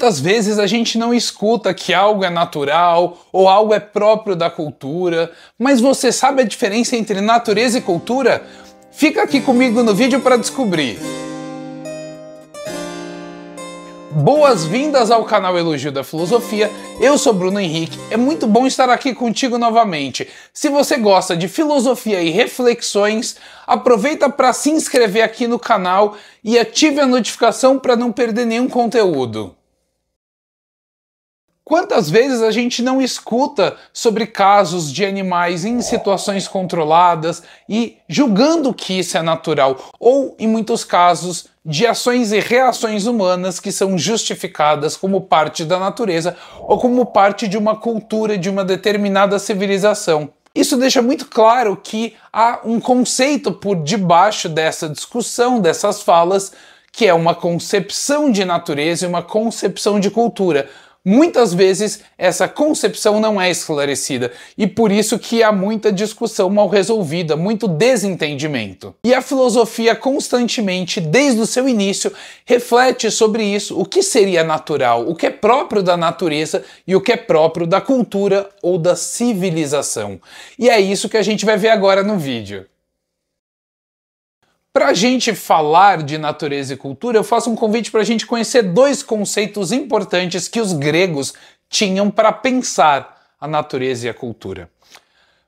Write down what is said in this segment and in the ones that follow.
Quantas vezes a gente não escuta que algo é natural ou algo é próprio da cultura, mas você sabe a diferença entre natureza e cultura? Fica aqui comigo no vídeo para descobrir. Boas-vindas ao canal Elogio da Filosofia. Eu sou Bruno Henrique. É muito bom estar aqui contigo novamente. Se você gosta de filosofia e reflexões, aproveita para se inscrever aqui no canal e ative a notificação para não perder nenhum conteúdo. Quantas vezes a gente não escuta sobre casos de animais em situações controladas e julgando que isso é natural, ou em muitos casos, de ações e reações humanas que são justificadas como parte da natureza ou como parte de uma cultura de uma determinada civilização. Isso deixa muito claro que há um conceito por debaixo dessa discussão, dessas falas, que é uma concepção de natureza e uma concepção de cultura muitas vezes essa concepção não é esclarecida e por isso que há muita discussão mal resolvida, muito desentendimento. E a filosofia constantemente, desde o seu início, reflete sobre isso, o que seria natural, o que é próprio da natureza e o que é próprio da cultura ou da civilização. E é isso que a gente vai ver agora no vídeo. Para a gente falar de natureza e cultura, eu faço um convite para a gente conhecer dois conceitos importantes que os gregos tinham para pensar a natureza e a cultura.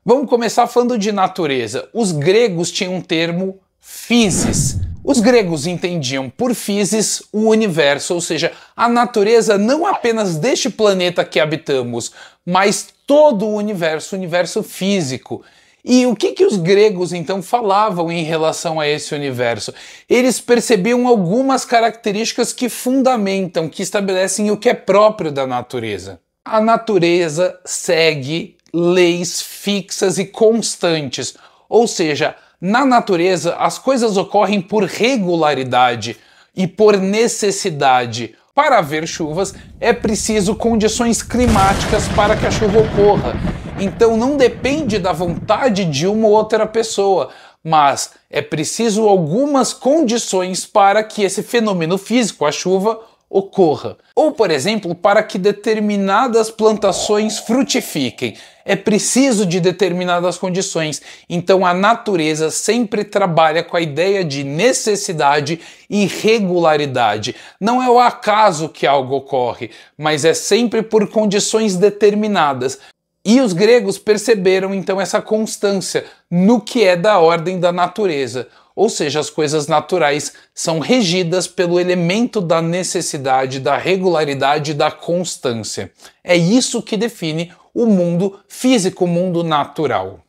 Vamos começar falando de natureza. Os gregos tinham um termo physis. Os gregos entendiam por physis o universo, ou seja, a natureza não apenas deste planeta que habitamos, mas todo o universo, o universo físico. E o que, que os gregos então falavam em relação a esse universo? Eles percebiam algumas características que fundamentam, que estabelecem o que é próprio da natureza. A natureza segue leis fixas e constantes, ou seja, na natureza as coisas ocorrem por regularidade e por necessidade. Para haver chuvas é preciso condições climáticas para que a chuva ocorra. Então não depende da vontade de uma ou outra pessoa, mas é preciso algumas condições para que esse fenômeno físico, a chuva, ocorra. Ou, por exemplo, para que determinadas plantações frutifiquem. É preciso de determinadas condições. Então a natureza sempre trabalha com a ideia de necessidade e regularidade. Não é o acaso que algo ocorre, mas é sempre por condições determinadas. E os gregos perceberam então essa constância no que é da ordem da natureza, ou seja, as coisas naturais são regidas pelo elemento da necessidade, da regularidade e da constância. É isso que define o mundo físico, o mundo natural.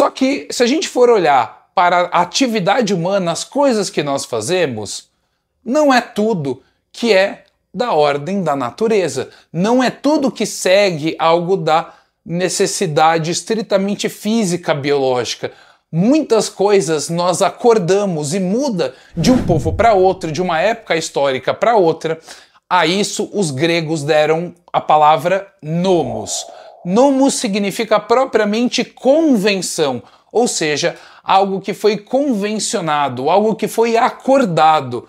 Só que se a gente for olhar para a atividade humana, as coisas que nós fazemos, não é tudo que é da ordem da natureza. Não é tudo que segue algo da necessidade estritamente física, biológica. Muitas coisas nós acordamos e muda de um povo para outro, de uma época histórica para outra. A isso os gregos deram a palavra nomos. Nomos significa propriamente convenção, ou seja, algo que foi convencionado, algo que foi acordado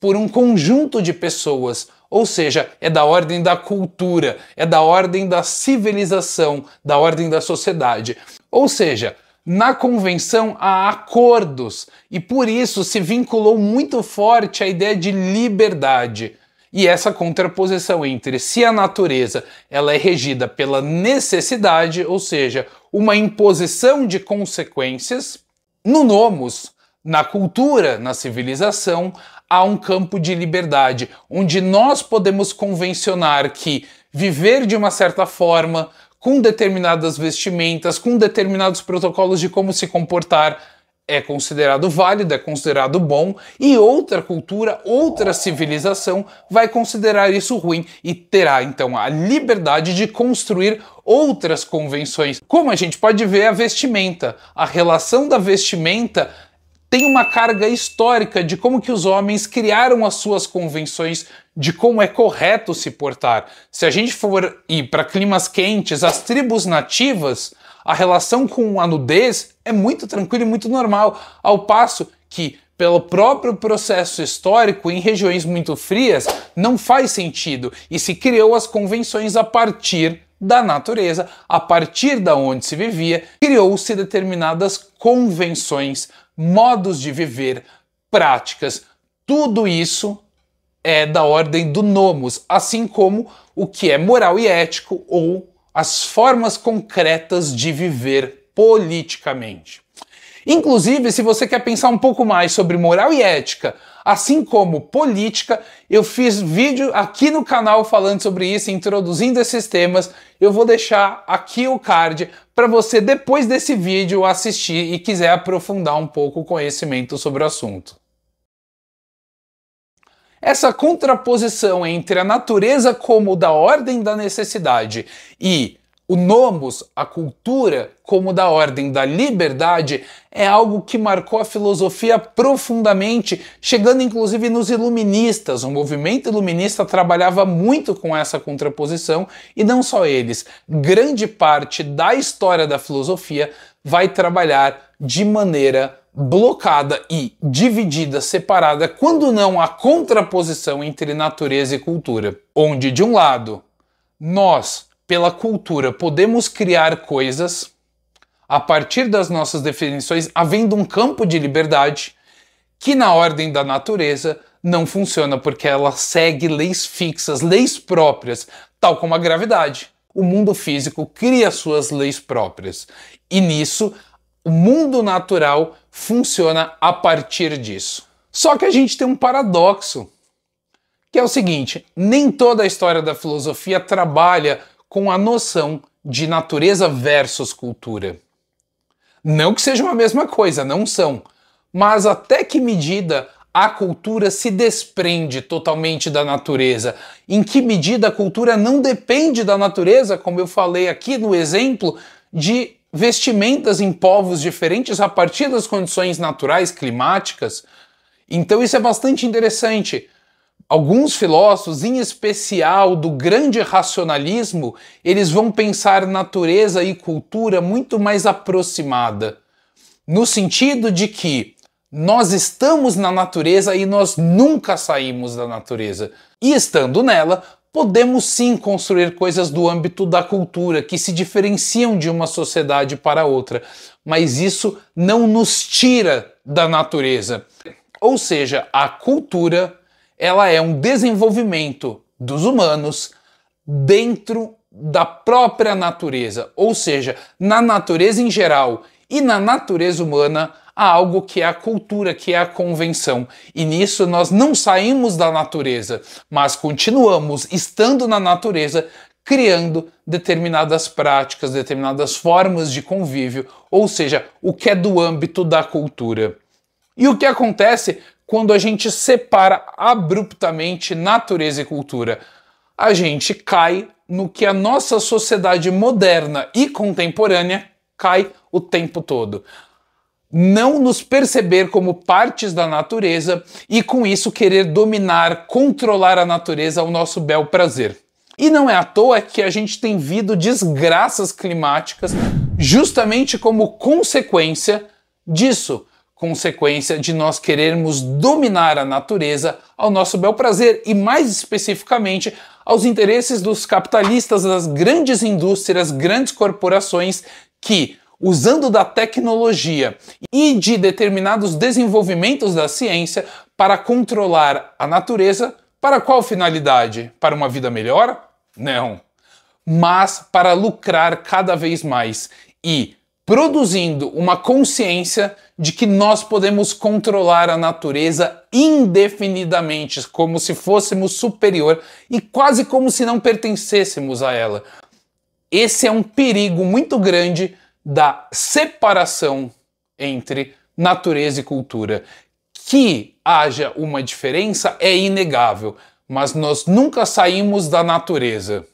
por um conjunto de pessoas, ou seja, é da ordem da cultura, é da ordem da civilização, da ordem da sociedade. Ou seja, na convenção há acordos e por isso se vinculou muito forte a ideia de liberdade. E essa contraposição entre se a natureza ela é regida pela necessidade, ou seja, uma imposição de consequências, no nomos, na cultura, na civilização, há um campo de liberdade, onde nós podemos convencionar que viver de uma certa forma, com determinadas vestimentas, com determinados protocolos de como se comportar, é considerado válido, é considerado bom, e outra cultura, outra civilização vai considerar isso ruim e terá então a liberdade de construir outras convenções. Como a gente pode ver, a vestimenta, a relação da vestimenta tem uma carga histórica de como que os homens criaram as suas convenções de como é correto se portar. Se a gente for ir para climas quentes, as tribos nativas, a relação com a nudez é muito tranquila e muito normal, ao passo que pelo próprio processo histórico, em regiões muito frias, não faz sentido e se criou as convenções a partir da natureza, a partir da onde se vivia, criou-se determinadas convenções modos de viver, práticas, tudo isso é da ordem do nomos, assim como o que é moral e ético ou as formas concretas de viver politicamente. Inclusive, se você quer pensar um pouco mais sobre moral e ética, assim como política. Eu fiz vídeo aqui no canal falando sobre isso, introduzindo esses temas. Eu vou deixar aqui o card para você, depois desse vídeo, assistir e quiser aprofundar um pouco o conhecimento sobre o assunto. Essa contraposição entre a natureza como da ordem da necessidade e o nomos, a cultura, como da ordem da liberdade, é algo que marcou a filosofia profundamente, chegando inclusive nos iluministas. O movimento iluminista trabalhava muito com essa contraposição, e não só eles. Grande parte da história da filosofia vai trabalhar de maneira blocada e dividida, separada, quando não a contraposição entre natureza e cultura, onde de um lado nós pela cultura, podemos criar coisas a partir das nossas definições, havendo um campo de liberdade que, na ordem da natureza, não funciona porque ela segue leis fixas, leis próprias, tal como a gravidade. O mundo físico cria suas leis próprias e nisso o mundo natural funciona a partir disso. Só que a gente tem um paradoxo, que é o seguinte: nem toda a história da filosofia trabalha com a noção de natureza versus cultura. Não que sejam a mesma coisa, não são, mas até que medida a cultura se desprende totalmente da natureza? Em que medida a cultura não depende da natureza, como eu falei aqui no exemplo de vestimentas em povos diferentes a partir das condições naturais climáticas? Então isso é bastante interessante. Alguns filósofos, em especial do grande racionalismo, eles vão pensar natureza e cultura muito mais aproximada, no sentido de que nós estamos na natureza e nós nunca saímos da natureza. E estando nela, podemos sim construir coisas do âmbito da cultura que se diferenciam de uma sociedade para outra, mas isso não nos tira da natureza. Ou seja, a cultura ela é um desenvolvimento dos humanos dentro da própria natureza, ou seja, na natureza em geral e na natureza humana há algo que é a cultura, que é a convenção. E nisso nós não saímos da natureza, mas continuamos estando na natureza, criando determinadas práticas, determinadas formas de convívio, ou seja, o que é do âmbito da cultura. E o que acontece quando a gente separa abruptamente natureza e cultura. A gente cai no que a nossa sociedade moderna e contemporânea cai o tempo todo. Não nos perceber como partes da natureza e com isso querer dominar, controlar a natureza ao nosso bel prazer. E não é à toa que a gente tem vindo desgraças climáticas justamente como consequência disso consequência de nós querermos dominar a natureza ao nosso bel prazer e, mais especificamente, aos interesses dos capitalistas, das grandes indústrias, grandes corporações que, usando da tecnologia e de determinados desenvolvimentos da ciência para controlar a natureza, para qual finalidade? Para uma vida melhor? Não. Mas para lucrar cada vez mais e produzindo uma consciência de que nós podemos controlar a natureza indefinidamente, como se fôssemos superior e quase como se não pertencêssemos a ela. Esse é um perigo muito grande da separação entre natureza e cultura. Que haja uma diferença é inegável, mas nós nunca saímos da natureza.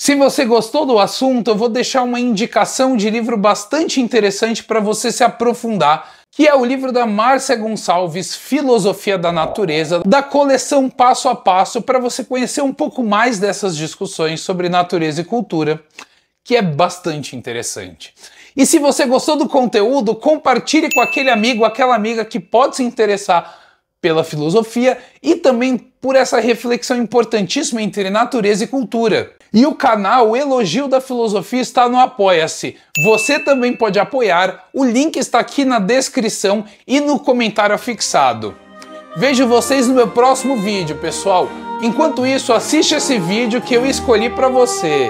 Se você gostou do assunto, eu vou deixar uma indicação de livro bastante interessante para você se aprofundar, que é o livro da Márcia Gonçalves, Filosofia da Natureza, da coleção Passo a Passo, para você conhecer um pouco mais dessas discussões sobre natureza e cultura, que é bastante interessante. E se você gostou do conteúdo, compartilhe com aquele amigo, aquela amiga que pode se interessar pela filosofia e também por essa reflexão importantíssima entre natureza e cultura. E o canal o Elogio da Filosofia está no Apoia-se. Você também pode apoiar, o link está aqui na descrição e no comentário fixado. Vejo vocês no meu próximo vídeo, pessoal. Enquanto isso, assiste esse vídeo que eu escolhi para você.